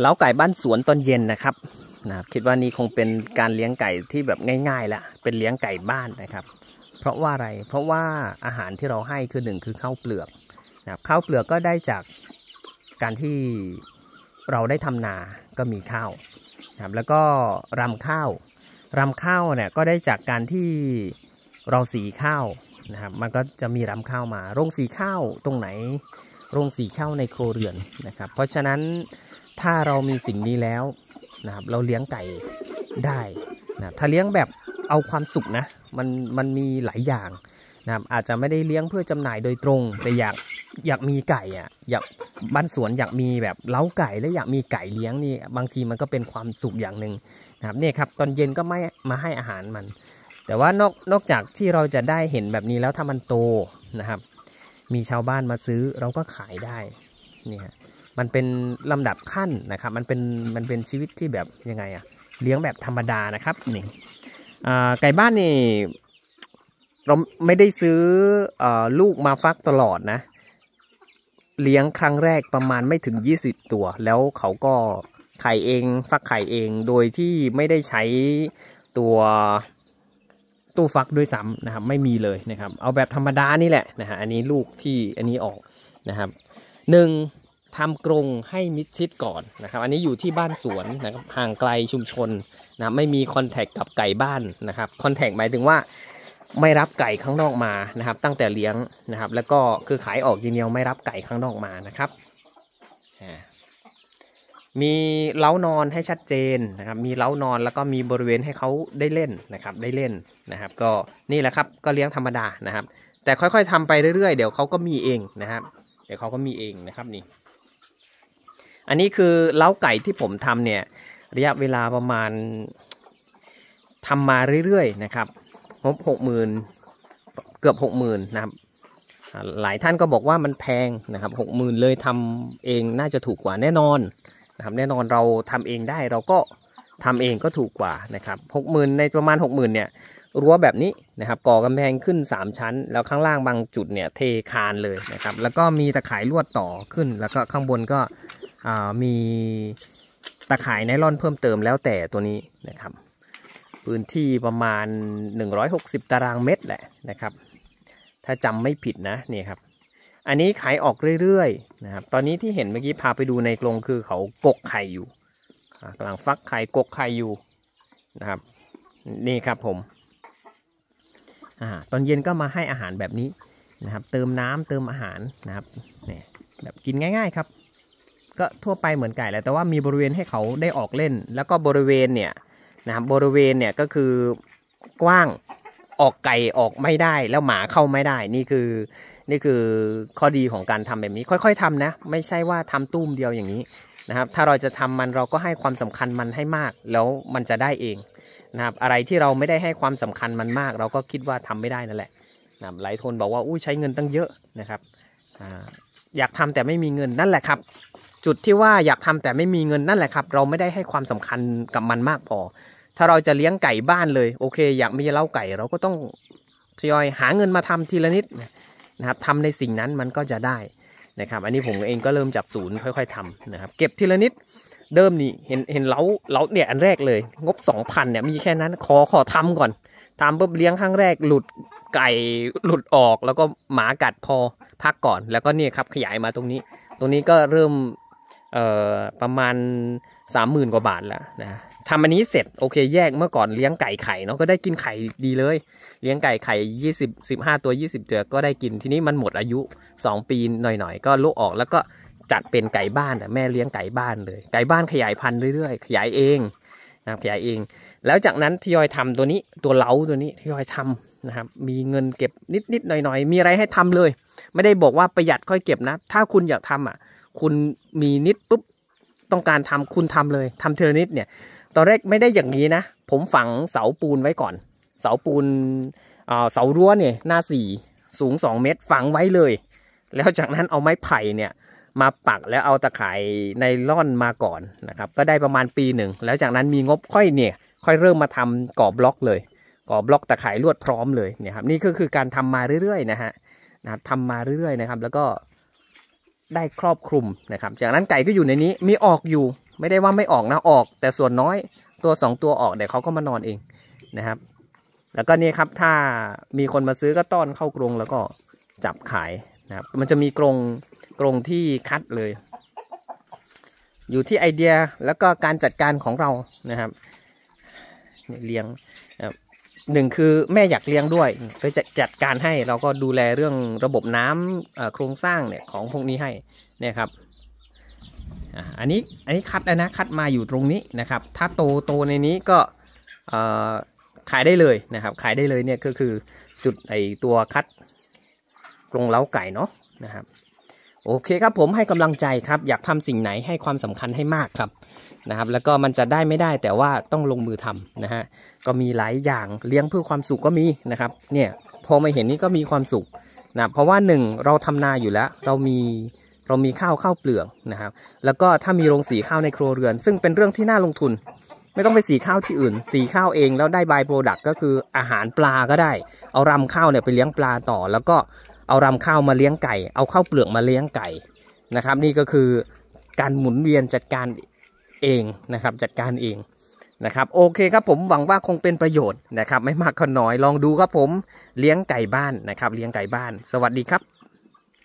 เล้าไก่บ้านสวนตอนเย็นนะครับ นะครับ คิดว่านี่คงเป็นการเลี้ยงไก่ที่แบบง่ายๆละ เป็นเลี้ยงไก่บ้านนะครับ เพราะว่าอะไรเพราะว่าอาหารที่เราให้คือหนึ่งคือข้าวเปลือกนะครับข้าวเปลือกก็ได้จากการที่เราได้ทำนา ก็มีข้าว นะครับ แล้วก็รำข้าวรำข้าวเนี่ยก็ได้จากการที่เราสีข้าว นะครับ มันก็จะมีรำข้าวมา โรงสีข้าวตรงไหน โรงสีข้าวในโครเรือนนะครับ เพราะฉะนั้นถ้าเรามีสิ่งนี้แล้วนะครับเราเลี้ยงไก่ได้นะถ้าเลี้ยงแบบเอาความสุขนะมันมันมีหลายอย่างนะครับ อาจจะไม่ได้เลี้ยงเพื่อจำหน่ายโดยตรง แต่อยากอยากมีไก่อ่ะอยากบ้านสวนอยากมีแบบเล้าไก่และอยากมีไก่เลี้ยงนี่ บางทีมันก็เป็นความสุขอย่างหนึ่งนะครับเนี่ยครับ ตอนเย็นก็ไม่มาให้อาหารมัน แต่ว่านอกนอกจากที่เราจะได้เห็นแบบนี้แล้วถ้ามันโตนะครับ มีชาวบ้านมาซื้อเราก็ขายได้นี่ครับมันเป็นลำดับขั้นนะครับ มันเป็น มันเป็นชีวิตที่แบบ ยังไงอะเลี้ยงแบบธรรมดานะครับนี่ไก่บ้านนี่เราไม่ได้ซื้ออลูกมาฟักตลอดนะ เลี้ยงครั้งแรกประมาณไม่ถึง20ตัว แล้วเขาก็ ไข่เองฟักไข่เองโดยที่ไม่ได้ใช้ตัว ตู้ฟักด้วยซ้ำนะครับ ไม่มีเลยนะครับ เอาแบบธรรมดานี่แหละนะฮะอันนี้ลูกที่อันนี้ออกนะครับหนึ่งทำกรงให้มิดชิดก่อนนะครับ อันนี้อยู่ที่บ้านสวนนะครับ ห่างไกลชุมชนนะ ไม่มีคอนแทคกับไก่บ้านนะครับ คอนแทคหมายถึงว่า ไม่รับไก่ข้างนอกมานะครับ ตั้งแต่เลี้ยงนะครับ แล้วก็คือขายออกอย่างเดียวไม่รับไก่ข้างนอกมานะครับ มีเล้านอนให้ชัดเจนนะครับ มีเล้านอนแล้วก็มีบริเวณให้เขาได้เล่นนะครับ ได้เล่นนะครับ ก็นี่แหละครับ ก็เลี้ยงธรรมดานะครับ แต่ค่อยๆทำไปเรื่อยๆ เดี๋ยวเขาก็มีเองนะครับ เดี๋ยวเขาก็มีเองนะครับนี่อันนี้คือเล้าไก่ที่ผมทำเนี่ยระยะเวลาประมาณทำมาเรื่อยๆนะครับงบหกหมื่นเกือบหกหมื่นนะครับ หลายท่านก็บอกว่ามันแพงนะครับหกหมื่นเลยทำเองน่าจะถูกกว่าแน่นอนนะครับแน่นอนเราทำเองได้เราก็ทำเองก็ถูกกว่านะครับหกหมื่นในประมาณหกหมื่นเนี่ยรั้วแบบนี้นะครับก่อกำแพงขึ้น3ชั้น แล้วข้างล่างบางจุดเนี่ยเทคานเลยนะครับ แล้วก็มีตะข่ายลวดต่อขึ้น แล้วก็ข้างบนก็มีตะข่ายไนล่อนเพิ่มเติมแล้วแต่ตัวนี้นะครับ พื้นที่ประมาณ 160 ตารางเมตรแหละนะครับ ถ้าจำไม่ผิดนะนี่ครับ อันนี้ขายออกเรื่อยๆนะครับ ตอนนี้ที่เห็นเมื่อกี้พาไปดูในกรงคือเขากกไข่อยู่กำลังฟักไข่กกไข่อยู่นะครับ นี่ครับผมอตอนเย็นก็มาให้อาหารแบบนี้นะครับ เติมน้ำเติมอาหารนะครับเนี่ยแบบกินง่าย ๆ ครับก็ทั่วไปเหมือนไก่แหละ แต่ว่ามีบริเวณให้เขาได้ออกเล่น แล้วก็บริเวณเนี่ยนะครับ บริเวณเนี่ยก็คือกว้างออกไก่ออกไม่ได้แล้วหมาเข้าไม่ได้ นี่คือนี่คือข้อดีของการทำแบบนี้ ค่อยๆทำนะ ไม่ใช่ว่าทำตุ้มเดียวอย่างนี้นะครับ ถ้าเราจะทำมันเราก็ให้ความสำคัญมันให้มาก แล้วมันจะได้เองนะครับ อะไรที่เราไม่ได้ให้ความสำคัญมันมาก เราก็คิดว่าทำไม่ได้นั่นแหละนะหลายคนบอกว่าอู้ใช้เงินตั้งเยอะนะครับออยากทำแต่ไม่มีเงินนั่นแหละครับจุดที่ว่าอยากทำแต่ไม่มีเงินนั่นแหละครับ เราไม่ได้ให้ความสำคัญกับมันมากพอ ถ้าเราจะเลี้ยงไก่บ้านเลย โอเคอยากมีเล้าไก่ เราก็ต้องทยอยหาเงินมาทำทีละนิดนะครับทำในสิ่งนั้นมันก็จะได้นะครับ อันนี้ผมเองก็เริ่มจากศูนย์ค่อย ๆทำนะครับ เก็บทีละนิดเดิมนี่ เห็น เห็นเล้าเล้าเนี่ย อันแรกเลย งบสองพันเนี่ยมีแค่นั้น ขอขอทำก่อนทำปุ๊บเลี้ยงครั้งแรกหลุดไก่หลุดออกแล้วก็หมากัดพอพักก่อน แล้วก็เนี่ยครับขยายมาตรงนี้ ตรงนี้ก็เริ่มประมาณ 30,000กว่าบาทแล้วนะทำอันนี้เสร็จโอเคแยกเมื่อก่อนเลี้ยงไก่ไข่เนาะก็ได้กินไข่ดีเลย เลี้ยงไก่ไข่ยี่สิบสิบห้าตัวยี่สิบตัวก็ได้กินทีนี้มันหมดอายุสองปีหน่อยๆ ก็ลุกออกแล้วก็จัดเป็นไก่บ้านแม่เลี้ยงไก่บ้านเลย ไก่บ้านขยายพันธุ์เรื่อยๆขยายเองนะขยายเอง แล้วจากนั้นทยอยทำตัวนี้ตัวเล้าตัวนี้ทยอยทำนะครับมีเงินเก็บนิดๆหน่อยๆ มีอะไรให้ทำเลย ไม่ได้บอกว่าประหยัดค่อยเก็บนะ ถ้าคุณอยากทำอ่ะคุณมีนิดปุ๊บต้องการทำคุณทำเลยทำเทเลนิดเนี่ยตอนแรกไม่ได้อย่างนี้นะ ผมฝังเสาปูนไว้ก่อน เสาปูนเสารั้วเนี่ยหน้าสี่สูง 2 เมตรฝังไว้เลย แล้วจากนั้นเอาไม้ไผ่เนี่ยมาปักแล้ว เอาตะไครยในล่อนมาก่อนนะครับก็ได้ประมาณปีหนึ่ง แล้วจากนั้นมีงบค่อยเนี่ยค่อยเริ่มมาทำก่อบล็อกเลยก่อบล็อกตะไครยลวดพร้อมเลยเนี่ยครับนี่ก็คือการทำมาเรื่อยๆนะฮะนะทำมาเรื่อยๆนะครับแล้วก็ได้ครอบคลุมนะครับ จากนั้นไก่ก็อยู่ในนี้มีออกอยู่ไม่ได้ว่าไม่ออกนะออก แต่ส่วนน้อยตัว 2 ตัวออกเดี๋ยวเขาก็มานอนเองนะครับ แล้วก็นี่ครับถ้ามีคนมาซื้อก็ต้อนเข้ากรงแล้วก็จับขายนะครับ มันจะมีกรงกรงที่คัดเลย อยู่ที่ไอเดียแล้วก็การจัดการของเรานะครับ เลี้ยงครับหนึ่งคือแม่อยากเลี้ยงด้วยเราจะจัดการให้เราก็ดูแลเรื่องระบบน้ำโครงสร้างเนี่ยของพวกนี้ให้เนี่ยครับอันนี้อันนี้คัดแล้วนะคัดมาอยู่ตรงนี้นะครับ ถ้าโตโตในนี้ก็ขายได้เลยนะครับ ขายได้เลยเนี่ยก็คือจุดไอตัวคัดกรงเล้าไก่เนาะนะครับ โอเคครับผมให้กำลังใจครับอยากทำสิ่งไหนให้ความสำคัญให้มากครับนะครับแล้วก็มันจะได้ไม่ได้แต่ว่าต้องลงมือทำนะฮะก็มีหลายอย่างเลี้ยงเพื่อความสุขก็มีนะครับเนี่ยพอมาเห็นนี่ก็มีความสุขนะเพราะว่าหนึ่งเราทำนาอยู่แล้ว เรามีเรามีข้าวข้าวเปลือกนะครับแล้วก็ถ้ามีโรงสีข้าวในครัวเรือน ซึ่งเป็นเรื่องที่น่าลงทุน ไม่ต้องไปสีข้าวที่อื่น สีข้าวเองแล้วได้บายโปรดักต์ก็คืออาหารปลาก็ได้เอารำข้าวเนี่ยไปเลี้ยงปลาต่อ แล้วก็เอารำข้าวมาเลี้ยงไก่ เอาข้าวเปลือกมาเลี้ยงไก่นะครับนี่ก็คือการหมุนเวียนจัดการเองนะครับจัดการเองนะครับ โอเคครับผมหวังว่าคงเป็นประโยชน์นะครับไม่มากก็น้อยลองดูครับผมเลี้ยงไก่บ้านนะครับเลี้ยงไก่บ้าน สวัสดีครับ